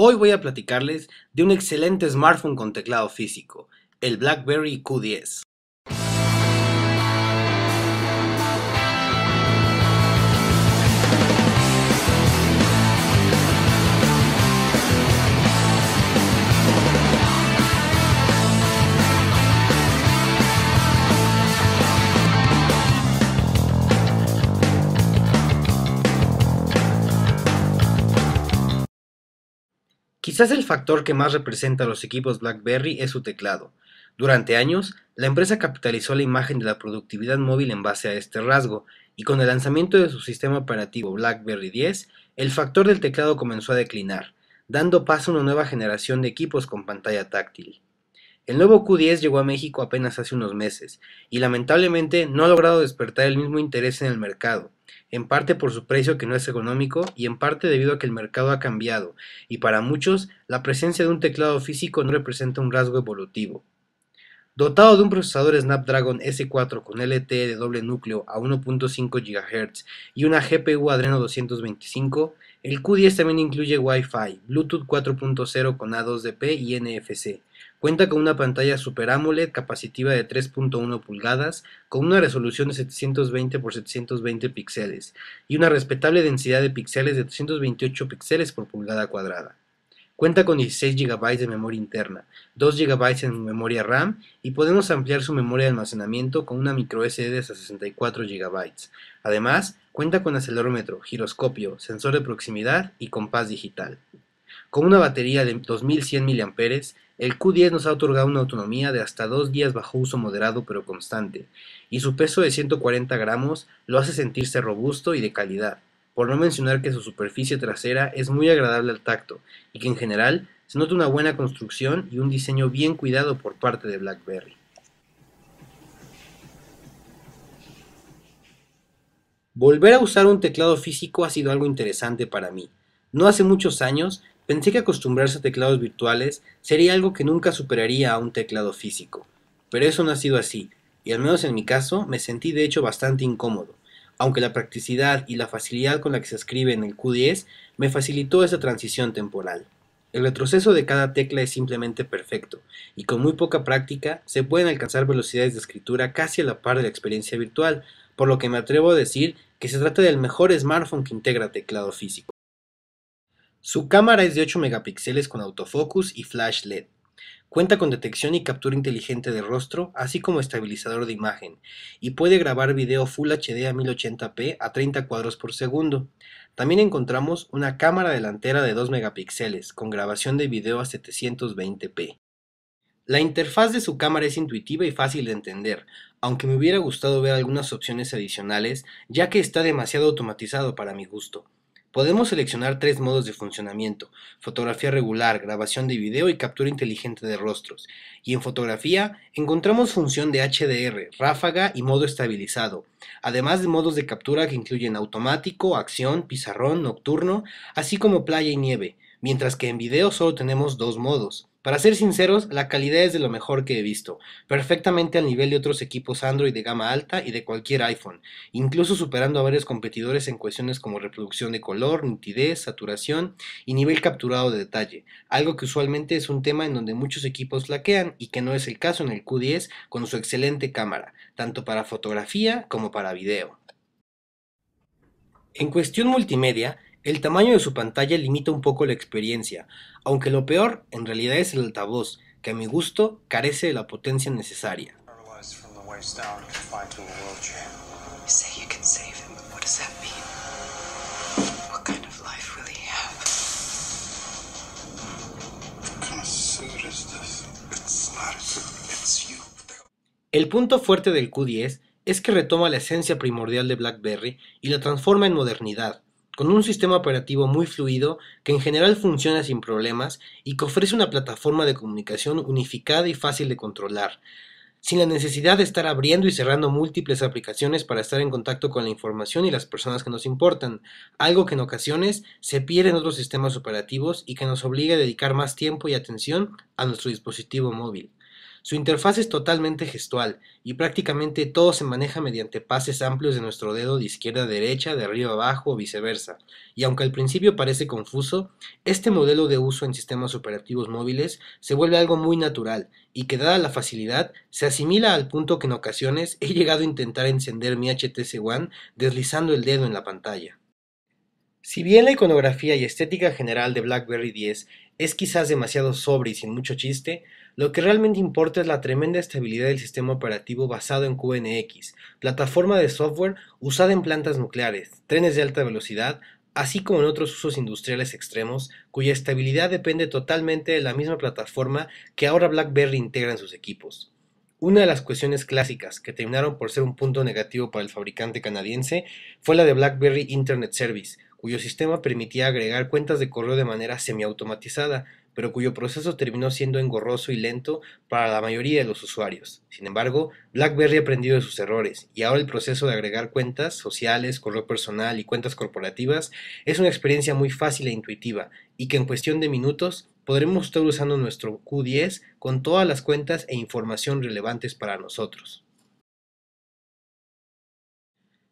Hoy voy a platicarles de un excelente smartphone con teclado físico, el BlackBerry Q10. Quizás el factor que más representa a los equipos BlackBerry es su teclado. Durante años, la empresa capitalizó la imagen de la productividad móvil en base a este rasgo, y con el lanzamiento de su sistema operativo BlackBerry 10, el factor del teclado comenzó a declinar, dando paso a una nueva generación de equipos con pantalla táctil. El nuevo Q10 llegó a México apenas hace unos meses, y lamentablemente no ha logrado despertar el mismo interés en el mercado, en parte por su precio que no es económico y en parte debido a que el mercado ha cambiado, y para muchos la presencia de un teclado físico no representa un rasgo evolutivo. Dotado de un procesador Snapdragon S4 con LTE de doble núcleo a 1.5 GHz y una GPU Adreno 225, el Q10 también incluye Wi-Fi, Bluetooth 4.0 con A2DP y NFC. Cuenta con una pantalla Super AMOLED capacitiva de 3.1 pulgadas, con una resolución de 720 x 720 píxeles y una respetable densidad de píxeles de 328 píxeles por pulgada cuadrada. Cuenta con 16 GB de memoria interna, 2 GB en memoria RAM y podemos ampliar su memoria de almacenamiento con una microSD de hasta 64 GB. Además, Cuenta con acelerómetro, giroscopio, sensor de proximidad y compás digital. Con una batería de 2100 mAh, el Q10 nos ha otorgado una autonomía de hasta dos días bajo uso moderado pero constante, y su peso de 140 gramos lo hace sentirse robusto y de calidad, por no mencionar que su superficie trasera es muy agradable al tacto y que en general se nota una buena construcción y un diseño bien cuidado por parte de BlackBerry. Volver a usar un teclado físico ha sido algo interesante para mí. No hace muchos años pensé que acostumbrarse a teclados virtuales sería algo que nunca superaría a un teclado físico. Pero eso no ha sido así, y al menos en mi caso me sentí de hecho bastante incómodo, aunque la practicidad y la facilidad con la que se escribe en el Q10 me facilitó esa transición temporal. El retroceso de cada tecla es simplemente perfecto, y con muy poca práctica se pueden alcanzar velocidades de escritura casi a la par de la experiencia virtual, por lo que me atrevo a decir que se trata del mejor smartphone que integra teclado físico. Su cámara es de 8 megapíxeles con autofocus y flash LED. Cuenta con detección y captura inteligente de rostro, así como estabilizador de imagen, y puede grabar video Full HD a 1080p a 30 cuadros por segundo. También encontramos una cámara delantera de 2 megapíxeles, con grabación de video a 720p. La interfaz de su cámara es intuitiva y fácil de entender, aunque me hubiera gustado ver algunas opciones adicionales, ya que está demasiado automatizado para mi gusto. Podemos seleccionar tres modos de funcionamiento, fotografía regular, grabación de video y captura inteligente de rostros. Y en fotografía encontramos función de HDR, ráfaga y modo estabilizado, además de modos de captura que incluyen automático, acción, pizarrón, nocturno, así como playa y nieve, mientras que en video solo tenemos dos modos, para ser sinceros, la calidad es de lo mejor que he visto, perfectamente al nivel de otros equipos Android de gama alta y de cualquier iPhone, incluso superando a varios competidores en cuestiones como reproducción de color, nitidez, saturación y nivel capturado de detalle, algo que usualmente es un tema en donde muchos equipos flaquean y que no es el caso en el Q10 con su excelente cámara, tanto para fotografía como para video. En cuestión multimedia, el tamaño de su pantalla limita un poco la experiencia, aunque lo peor en realidad es el altavoz, que a mi gusto carece de la potencia necesaria. El punto fuerte del Q10 es que retoma la esencia primordial de BlackBerry y la transforma en modernidad, con un sistema operativo muy fluido que en general funciona sin problemas y que ofrece una plataforma de comunicación unificada y fácil de controlar, sin la necesidad de estar abriendo y cerrando múltiples aplicaciones para estar en contacto con la información y las personas que nos importan, algo que en ocasiones se pierde en otros sistemas operativos y que nos obliga a dedicar más tiempo y atención a nuestro dispositivo móvil. Su interfaz es totalmente gestual y prácticamente todo se maneja mediante pases amplios de nuestro dedo de izquierda a derecha, de arriba a abajo o viceversa. Y aunque al principio parece confuso, este modelo de uso en sistemas operativos móviles se vuelve algo muy natural y que dada la facilidad se asimila al punto que en ocasiones he llegado a intentar encender mi HTC One deslizando el dedo en la pantalla. Si bien la iconografía y estética general de BlackBerry 10 es quizás demasiado sobre y sin mucho chiste, lo que realmente importa es la tremenda estabilidad del sistema operativo basado en QNX, plataforma de software usada en plantas nucleares, trenes de alta velocidad, así como en otros usos industriales extremos, cuya estabilidad depende totalmente de la misma plataforma que ahora BlackBerry integra en sus equipos. Una de las cuestiones clásicas que terminaron por ser un punto negativo para el fabricante canadiense fue la de BlackBerry Internet Service, cuyo sistema permitía agregar cuentas de correo de manera semiautomatizada, pero cuyo proceso terminó siendo engorroso y lento para la mayoría de los usuarios. Sin embargo, BlackBerry aprendió de sus errores y ahora el proceso de agregar cuentas sociales, correo personal y cuentas corporativas es una experiencia muy fácil e intuitiva y que en cuestión de minutos podremos estar usando nuestro Q10 con todas las cuentas e información relevantes para nosotros.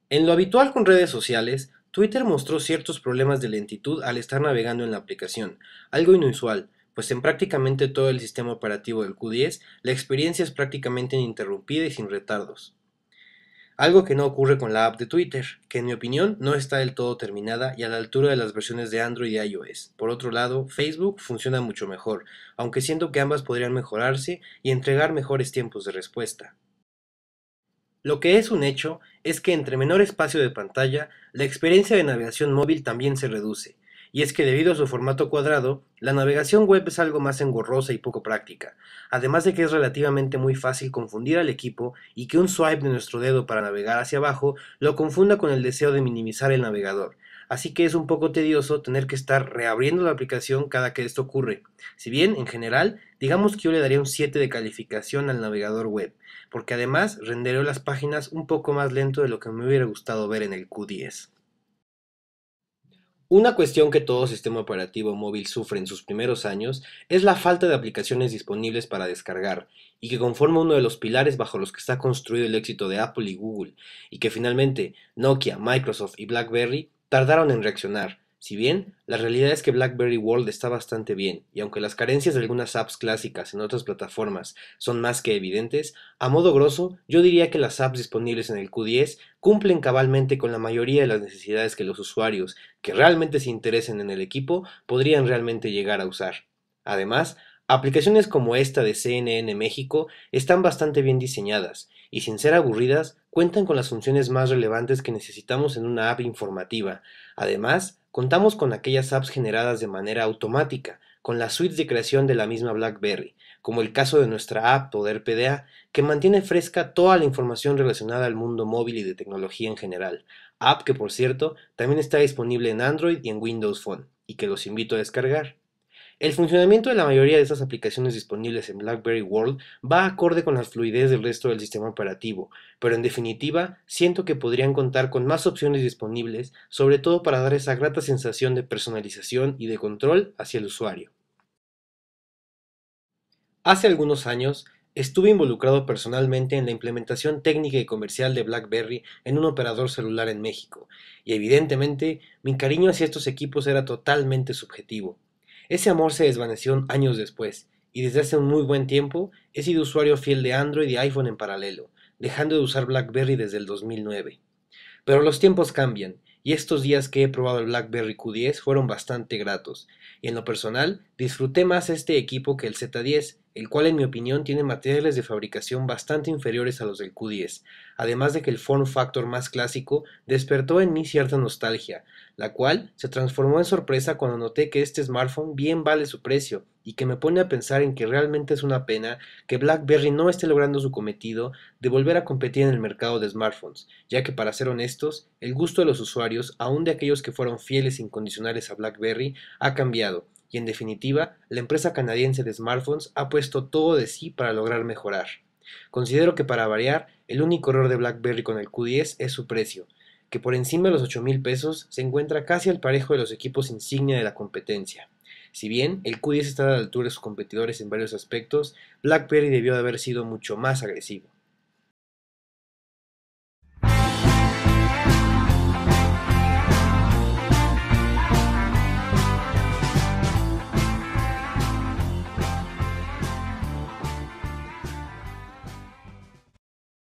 En lo habitual con redes sociales, Twitter mostró ciertos problemas de lentitud al estar navegando en la aplicación, algo inusual, pues en prácticamente todo el sistema operativo del Q10 la experiencia es prácticamente ininterrumpida y sin retardos. Algo que no ocurre con la app de Twitter, que en mi opinión no está del todo terminada y a la altura de las versiones de Android y iOS. Por otro lado, Facebook funciona mucho mejor, aunque siento que ambas podrían mejorarse y entregar mejores tiempos de respuesta. Lo que es un hecho es que entre menor espacio de pantalla, la experiencia de navegación móvil también se reduce, y es que debido a su formato cuadrado, la navegación web es algo más engorrosa y poco práctica, además de que es relativamente muy fácil confundir al equipo y que un swipe de nuestro dedo para navegar hacia abajo lo confunda con el deseo de minimizar el navegador, así que es un poco tedioso tener que estar reabriendo la aplicación cada que esto ocurre. Si bien, en general, digamos que yo le daría un 7 de calificación al navegador web, porque además renderé las páginas un poco más lento de lo que me hubiera gustado ver en el Q10. Una cuestión que todo sistema operativo móvil sufre en sus primeros años es la falta de aplicaciones disponibles para descargar, y que conforma uno de los pilares bajo los que está construido el éxito de Apple y Google, y que finalmente Nokia, Microsoft y BlackBerry tardaron en reaccionar, si bien, la realidad es que BlackBerry World está bastante bien, y aunque las carencias de algunas apps clásicas en otras plataformas son más que evidentes, a modo grosso yo diría que las apps disponibles en el Q10 cumplen cabalmente con la mayoría de las necesidades que los usuarios que realmente se interesen en el equipo podrían realmente llegar a usar. Además, aplicaciones como esta de CNN México están bastante bien diseñadas, y sin ser aburridas, cuentan con las funciones más relevantes que necesitamos en una app informativa. Además, Contamos con aquellas apps generadas de manera automática, con la suites de creación de la misma BlackBerry, como el caso de nuestra app Poder PDA, que mantiene fresca toda la información relacionada al mundo móvil y de tecnología en general, app que por cierto también está disponible en Android y en Windows Phone, y que los invito a descargar. El funcionamiento de la mayoría de estas aplicaciones disponibles en BlackBerry World va acorde con la fluidez del resto del sistema operativo, pero en definitiva siento que podrían contar con más opciones disponibles, sobre todo para dar esa grata sensación de personalización y de control hacia el usuario. Hace algunos años, estuve involucrado personalmente en la implementación técnica y comercial de BlackBerry en un operador celular en México, y evidentemente mi cariño hacia estos equipos era totalmente subjetivo. Ese amor se desvaneció años después, y desde hace un muy buen tiempo he sido usuario fiel de Android y iPhone en paralelo, dejando de usar BlackBerry desde el 2009. Pero los tiempos cambian, y estos días que he probado el BlackBerry Q10 fueron bastante gratos, y en lo personal disfruté más este equipo que el Z10, el cual en mi opinión tiene materiales de fabricación bastante inferiores a los del Q10, además de que el form factor más clásico despertó en mí cierta nostalgia, la cual se transformó en sorpresa cuando noté que este smartphone bien vale su precio y que me pone a pensar en que realmente es una pena que BlackBerry no esté logrando su cometido de volver a competir en el mercado de smartphones, ya que para ser honestos, el gusto de los usuarios, aun de aquellos que fueron fieles incondicionales a BlackBerry, ha cambiado y en definitiva, la empresa canadiense de smartphones ha puesto todo de sí para lograr mejorar. Considero que para variar, el único error de BlackBerry con el Q10 es su precio, que por encima de los 8 mil pesos se encuentra casi al parejo de los equipos insignia de la competencia. Si bien el Q10 está a la altura de sus competidores en varios aspectos, BlackBerry debió de haber sido mucho más agresivo.